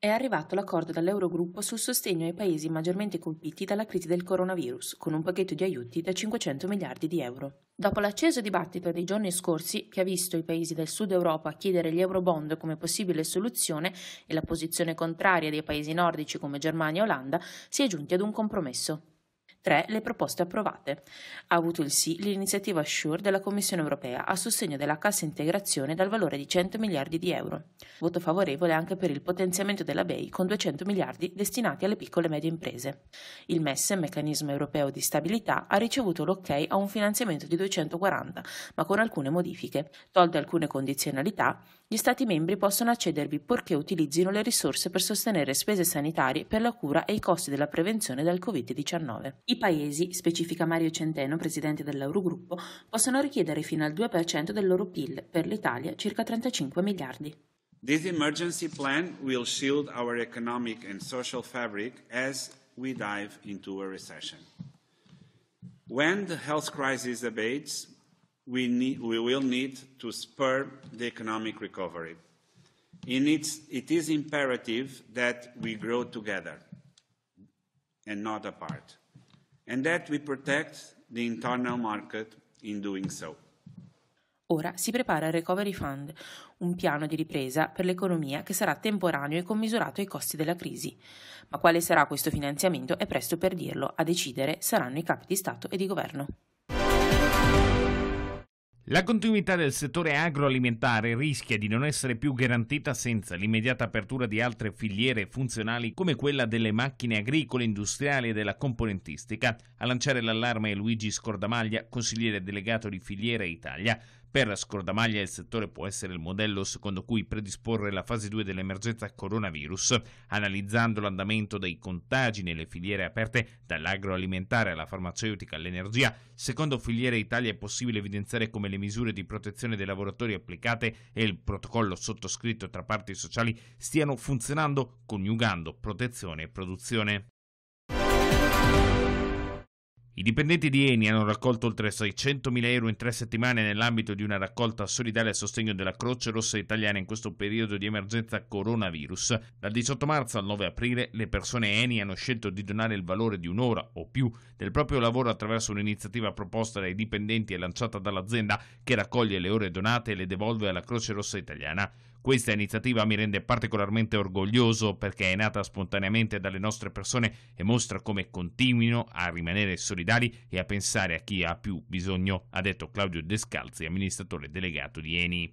È arrivato l'accordo dall'Eurogruppo sul sostegno ai paesi maggiormente colpiti dalla crisi del coronavirus, con un pacchetto di aiuti da 500 miliardi di euro. Dopo l'acceso dibattito dei giorni scorsi, che ha visto i paesi del sud Europa chiedere gli eurobond come possibile soluzione e la posizione contraria dei paesi nordici come Germania e Olanda, si è giunti ad un compromesso. 3 le proposte approvate. Ha avuto il sì l'iniziativa SURE della Commissione europea a sostegno della cassa integrazione dal valore di 100 miliardi di euro. Voto favorevole anche per il potenziamento della BEI con 200 miliardi destinati alle piccole e medie imprese. Il MES, Meccanismo europeo di stabilità, ha ricevuto l'ok a un finanziamento di 240, ma con alcune modifiche. Tolte alcune condizionalità, gli Stati membri possono accedervi purché utilizzino le risorse per sostenere spese sanitarie per la cura e i costi della prevenzione dal Covid-19. I paesi, specifica Mario Centeno, presidente dell'Eurogruppo, possono richiedere fino al 2% del loro PIL, per l'Italia circa 35 miliardi. This emergency plan will shield our economic and social fabric as we dive into a recession. When the health crisis abates, we, need, we will need to spur the economic recovery. Its, it is imperative that we grow together and not apart and that we protect the internal market in doing so. Ora si prepara il Recovery Fund, un piano di ripresa per l'economia che sarà temporaneo e commisurato ai costi della crisi. Ma quale sarà questo finanziamento è presto per dirlo, a decidere saranno i capi di Stato e di Governo. La continuità del settore agroalimentare rischia di non essere più garantita senza l'immediata apertura di altre filiere funzionali come quella delle macchine agricole, industriali e della componentistica. A lanciare l'allarme è Luigi Scordamaglia, consigliere delegato di Filiere Italia. Per Scordamaglia il settore può essere il modello secondo cui predisporre la fase 2 dell'emergenza coronavirus, analizzando l'andamento dei contagi nelle filiere aperte dall'agroalimentare alla farmaceutica all'energia. Secondo Filiere Italia è possibile evidenziare come le misure di protezione dei lavoratori applicate e il protocollo sottoscritto tra parti sociali stiano funzionando coniugando protezione e produzione. I dipendenti di Eni hanno raccolto oltre 600.000 euro in tre settimane nell'ambito di una raccolta solidale a sostegno della Croce Rossa Italiana in questo periodo di emergenza coronavirus. Dal 18 marzo al 9 aprile le persone Eni hanno scelto di donare il valore di un'ora o più del proprio lavoro attraverso un'iniziativa proposta dai dipendenti e lanciata dall'azienda che raccoglie le ore donate e le devolve alla Croce Rossa Italiana. Questa iniziativa mi rende particolarmente orgoglioso perché è nata spontaneamente dalle nostre persone e mostra come continuino a rimanere solidali e a pensare a chi ha più bisogno, ha detto Claudio Descalzi, amministratore delegato di Eni.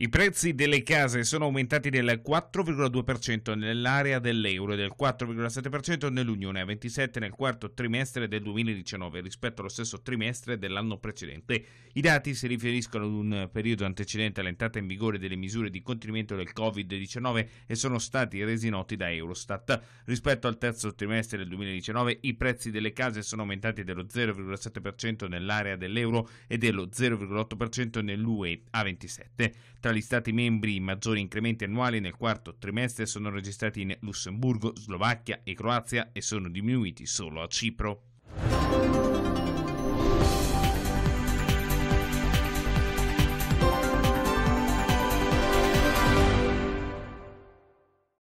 I prezzi delle case sono aumentati del 4,2% nell'area dell'euro e del 4,7% nell'Unione a 27 nel quarto trimestre del 2019 rispetto allo stesso trimestre dell'anno precedente. I dati si riferiscono ad un periodo antecedente all'entrata in vigore delle misure di contenimento del Covid-19 e sono stati resi noti da Eurostat. Rispetto al terzo trimestre del 2019 i prezzi delle case sono aumentati dello 0,7% nell'area dell'euro e dello 0,8% nell'UE a 27. Tra gli Stati membri i maggiori incrementi annuali nel quarto trimestre sono registrati in Lussemburgo, Slovacchia e Croazia e sono diminuiti solo a Cipro.